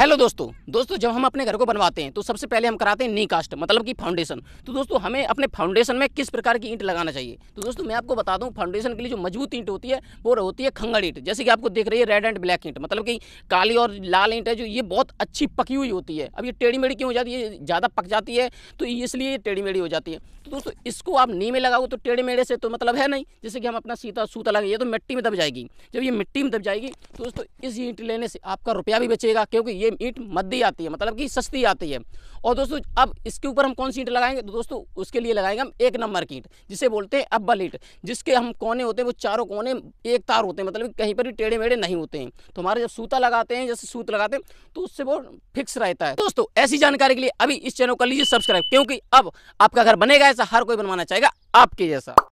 hello दोस्तों दोस्तों जब हम अपने घर को बनवाते हैं तो सबसे पहले हम कराते हैं नी कास्ट मतलब कि फाउंडेशन तो दोस्तों हमें अपने फाउंडेशन में किस प्रकार की ईंट लगाना चाहिए तो दोस्तों मैं आपको बता दूं फाउंडेशन के लिए जो मजबूत ईंट होती है वो होती है खंगड़ ईंट जैसे कि आपको देख रही है रेड एंड ब्लैक ईंट मतलब की काली और लाल ईंट है जो ये बहुत अच्छी पकी हुई होती है अब ये टेढ़ी मेढ़ी क्यों हो जाती है ज़्यादा पक जाती है तो इसलिए ये टेढ़ी मेढ़ी हो जाती है तो दोस्तों इसको आप नी में लगाओ तो टेढ़े मेढ़े से तो मतलब है नहीं जैसे कि हम अपना सीता सूता लगाइए तो मिट्टी में दब जाएगी जब ये मिट्टी में दब जाएगी तो दोस्तों इस ईंट लेने से आपका रुपया भी बचेगा क्योंकि ये ईट मद्दी आती है मतलब कि सस्ती आती है और दोस्तों अब इसके ऊपर हम कौन सी ईट लगाएंगे तो दोस्तों उसके लिए लगाएंगे हम एक नंबर की ईट जिसे बोलते हैं अब्बल ईट जिसके हम कोने होते हैं वो चारों कोने एक तार होते हैं मतलब कहीं पर भी टेढ़े मेढ़े नहीं होते हैं तो हमारे जब सूता लगाते हैं जैसे सूत लगाते हैं तो उससे वो फिक्स रहता है दोस्तों ऐसी जानकारी के लिए अभी इस चैनल कर लीजिए सब्सक्राइब क्योंकि अब आपका घर बनेगा ऐसा हर कोई बनवाना चाहेगा आपके जैसा